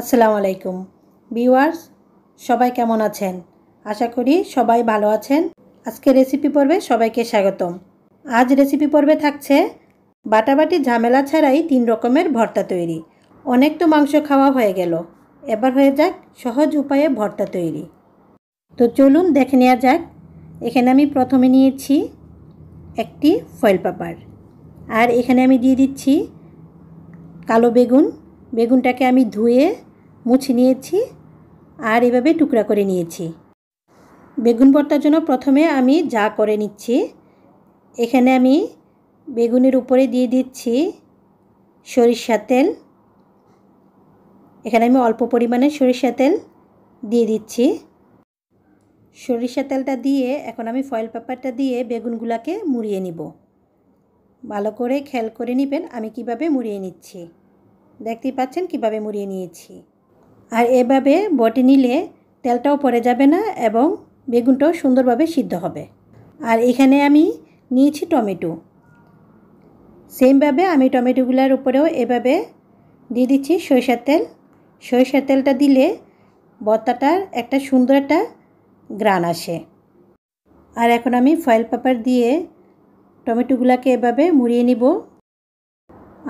আসসালামু আলাইকুম ভিউয়ার্স সবাই কেমন আছেন আশা করি সবাই ভালো আছেন আজকে রেসিপি পর্বে সবাইকে স্বাগতম আজ রেসিপি পর্বে থাকছে বাটাবাটি ঝামেলা ছাড়াই তিন রকমের ভর্তা তৈরি অনেক তো মাংস খাওয়া হয়ে গেল এবার হয়ে যাক সহজ উপায়ে ভর্তা তৈরি তো চলুন দেখে নেওয়া যাক এখানে আমি প্রথমে নিয়েছি একটি ফয়েল পাপার আর এখানে আমি দিয়ে দিচ্ছি কালো বেগুন বেগুনটাকে আমি ধুয়ে মুছে নিয়েছি আর এভাবে টুকরা করে নিয়েছি বেগুন ভর্তার জন্য প্রথমে আমি যা করে নিচ্ছি এখানে আমি বেগুনের উপরে দিয়ে দিচ্ছি সরিষা তেল এখানে আমি অল্প পরিমাণে সরিষা তেল দিয়ে দিচ্ছি সরিষা তেলটা দিয়ে এখন আমি ফয়েল পেপারটা দিয়ে বেগুনগুলাকে মুড়িয়ে নিব ভালো করে খেয়াল করে নেবেন আমি কিভাবে মুড়িয়ে নিচ্ছি দেখতেই পাচ্ছেন কিভাবে মুড়িয়ে নিয়েছি আর এভাবে বটে নিলে তেলটাও পড়ে যাবে না এবং বেগুনটাও সুন্দরভাবে সিদ্ধ হবে আর এখানে আমি নিয়েছি টমেটো সেমভাবে আমি টমেটোগুলোর উপরেও এভাবে দিয়ে দিচ্ছি সরিষার তেল সরিষার তেলটা দিলে বত্তাটার একটা সুন্দর একটা গ্রান আসে আর এখন আমি ফয়েল পেপার দিয়ে টমেটোগুলোকে এভাবে মুড়িয়ে নিব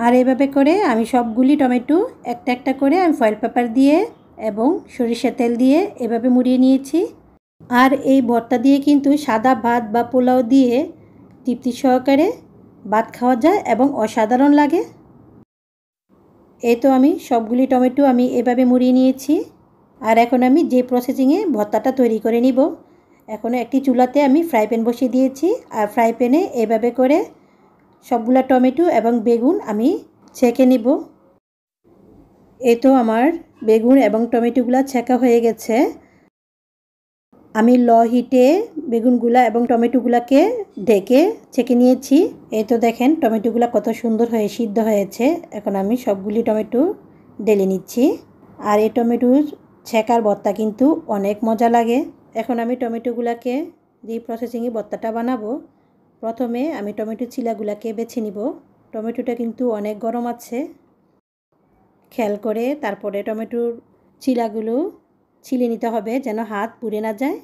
আর এভাবে করে আমি সবগুলি টমেটো একটা একটা করে আমি ফয়েল পেপার দিয়ে এবং সরিষা তেল দিয়ে এভাবে মুড়িয়ে নিয়েছি আর এই ভর্তা দিয়ে কিন্তু সাদা ভাত বা পোলাও দিয়ে তৃপ্তি সহকারে ভাত খাওয়া যায় এবং অসাধারণ লাগে এই তো আমি সবগুলি টমেটো আমি এভাবে মুড়িয়ে নিয়েছি আর এখন আমি যে প্রসেসিংয়ে ভর্তাটা তৈরি করে নিব এখন একটি চুলাতে আমি ফ্রাই প্যান বসিয়ে দিয়েছি আর ফ্রাই প্যানে এভাবে করে সবগুলা টমেটো এবং বেগুন আমি ছেঁকে নিব এ তো আমার বেগুন এবং টমেটোগুলো ছেঁকা হয়ে গেছে আমি ল হিটে বেগুনগুলা এবং টমেটোগুলাকে ঢেকে ছেঁকে নিয়েছি এই তো দেখেন টমেটোগুলা কত সুন্দর হয়ে সিদ্ধ হয়েছে এখন আমি সবগুলি টমেটো ডেলে নিচ্ছি আর এই টমেটো ছেঁকার বত্তা কিন্তু অনেক মজা লাগে এখন আমি টমেটোগুলাকে দিয়ে প্রসেসিংয়ে বত্তাটা বানাবো প্রথমে আমি টমেটো চিলাগুলাকে বেছে নিব টমেটোটা কিন্তু অনেক গরম আছে খেয়াল করে তারপরে টমেটোর চিলাগুলো ছিলে নিতে হবে যেন হাত পুড়ে না যায়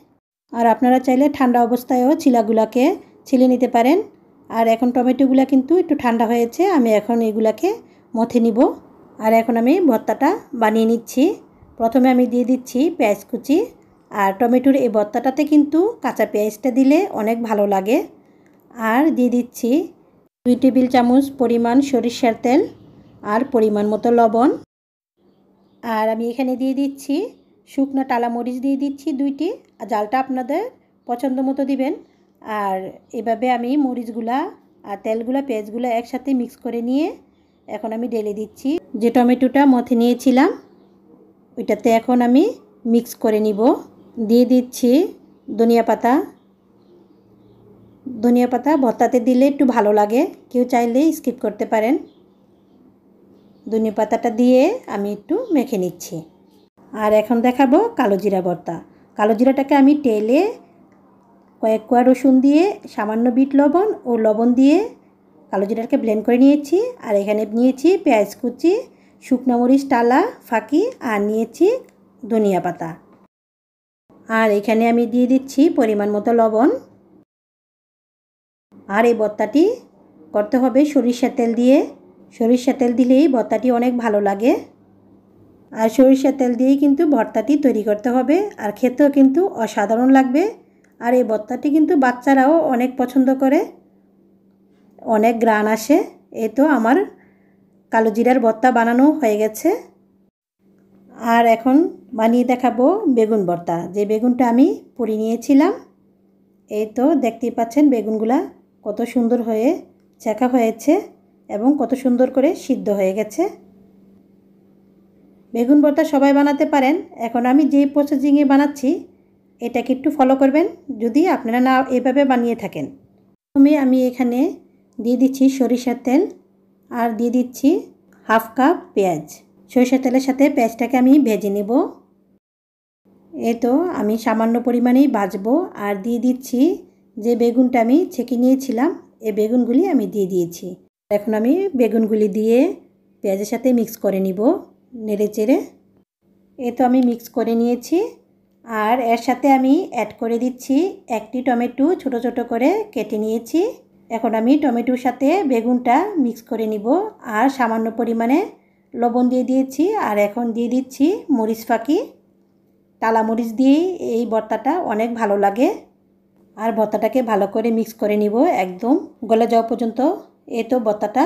আর আপনারা চাইলে ঠান্ডা অবস্থায়ও চিলাগুলাকে ছিলে নিতে পারেন আর এখন টমেটোগুলা কিন্তু একটু ঠান্ডা হয়েছে আমি এখন এগুলাকে মথে নিব আর এখন আমি ভর্তাটা বানিয়ে নিচ্ছি প্রথমে আমি দিয়ে দিচ্ছি পেঁয়াজ কুচি আর টমেটোর এই ভর্তাটাতে কিন্তু কাঁচা পেঁয়াজটা দিলে অনেক ভালো লাগে আর দিয়ে দিচ্ছি দুই টেবিল চামচ পরিমাণ সরিষার তেল আর পরিমাণ মতো লবণ আর আমি এখানে দিয়ে দিচ্ছি শুকনো টালামরিচ দিয়ে দিচ্ছি দুইটি আর জালটা আপনাদের পছন্দ মতো দিবেন আর এভাবে আমি মরিচগুলা আর তেলগুলা পেঁয়াজগুলো একসাথে মিক্স করে নিয়ে এখন আমি ঢেলে দিচ্ছি যে টমেটোটা মথে নিয়েছিলাম ওইটাতে এখন আমি মিক্স করে নিব দিয়ে দিচ্ছি ধনিয়া পাতা ধনিয়া পাতা ভর্তাতে দিলে একটু ভালো লাগে কেউ চাইলে স্কিপ করতে পারেন ধনিয়া পাতাটা দিয়ে আমি একটু মেখে নিচ্ছি আর এখন দেখাবো কালো জিরা ভর্তা কালো জিরাটাকে আমি টেলে কয়েক কোয়া রসুন দিয়ে সামান্য বিট লবণ ও লবণ দিয়ে কালো জিরাটাকে ব্লেন্ড করে নিয়েছি আর এখানে নিয়েছি পেঁয়াজ কুচি শুকনো মরিচ টালা ফাঁকি আর নিয়েছি ধনিয়া পাতা আর এখানে আমি দিয়ে দিচ্ছি পরিমাণ মতো লবণ আর এই বত্তাটি করতে হবে সরিষা তেল দিয়ে সরিষা তেল দিলেই বত্তাটি অনেক ভালো লাগে আর সরিষা তেল দিয়েই কিন্তু ভর্তাটি তৈরি করতে হবে আর খেতেও কিন্তু অসাধারণ লাগবে আর এই বত্তাটি কিন্তু বাচ্চারাও অনেক পছন্দ করে অনেক গ্রাণ আসে এই তো আমার কালো জিরার ভর্তা বানানো হয়ে গেছে আর এখন বানিয়ে দেখাবো বেগুন ভর্তা যে বেগুনটা আমি পুড়ে নিয়েছিলাম এই তো দেখতেই পাচ্ছেন বেগুনগুলা কত সুন্দর হয়ে চাকা হয়েছে এবং কত সুন্দর করে সিদ্ধ হয়ে গেছে বেগুন ভর্তা সবাই বানাতে পারেন এখন আমি যেই প্রসেসিংয়ে বানাচ্ছি এটাকে একটু ফলো করবেন যদি আপনারা না এভাবে বানিয়ে থাকেন প্রথমে আমি এখানে দিয়ে দিচ্ছি সরিষার তেল আর দিয়ে দিচ্ছি হাফ কাপ পেঁয়াজ সরিষার তেলের সাথে পেঁয়াজটাকে আমি ভেজে নেব এ তো আমি সামান্য পরিমাণেই বাজবো আর দিয়ে দিচ্ছি যে বেগুনটা আমি ছেঁকে নিয়েছিলাম এই বেগুনগুলি আমি দিয়ে দিয়েছি এখন আমি বেগুনগুলি দিয়ে পেঁয়াজের সাথে মিক্স করে নিব নেড়ে চেড়ে এ তো আমি মিক্স করে নিয়েছি আর এর সাথে আমি অ্যাড করে দিচ্ছি একটি টমেটো ছোট ছোট করে কেটে নিয়েছি এখন আমি টমেটোর সাথে বেগুনটা মিক্স করে নিব আর সামান্য পরিমাণে লবণ দিয়ে দিয়েছি আর এখন দিয়ে দিচ্ছি মরিচ ফাঁকি তালা মরিচ দিয়ে এই বর্তাটা অনেক ভালো লাগে আর ভর্তাটাকে ভালো করে মিক্স করে নিব একদম গলে যাওয়া পর্যন্ত এ তো ভর্তাটা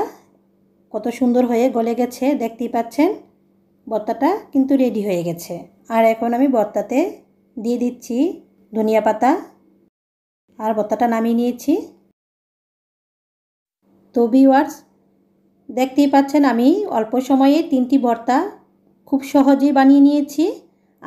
কত সুন্দর হয়ে গলে গেছে দেখতেই পাচ্ছেন ভর্তাটা কিন্তু রেডি হয়ে গেছে আর এখন আমি ভর্তাতে দিয়ে দিচ্ছি ধনিয়া পাতা আর ভর্তাটা নামিয়ে নিয়েছি তো ভিওয়ার্স দেখতেই পাচ্ছেন আমি অল্প সময়ে তিনটি ভর্তা খুব সহজেই বানিয়ে নিয়েছি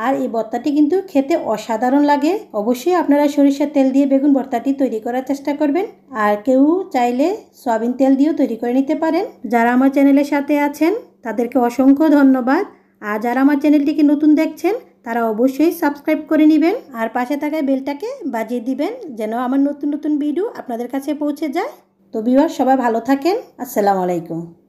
আর এই ভর্তাটি কিন্তু খেতে অসাধারণ লাগে অবশ্যই আপনারা সরিষার তেল দিয়ে বেগুন ভর্তাটি তৈরি করার চেষ্টা করবেন আর কেউ চাইলে সয়াবিন তেল দিয়েও তৈরি করে নিতে পারেন যারা আমার চ্যানেলের সাথে আছেন তাদেরকে অসংখ্য ধন্যবাদ আর যারা আমার চ্যানেলটিকে নতুন দেখছেন তারা অবশ্যই সাবস্ক্রাইব করে নেবেন আর পাশে থাকা বেলটাকে বাজিয়ে দিবেন যেন আমার নতুন নতুন ভিডিও আপনাদের কাছে পৌঁছে যায় তো বিবার সবাই ভালো থাকেন আসসালামু আলাইকুম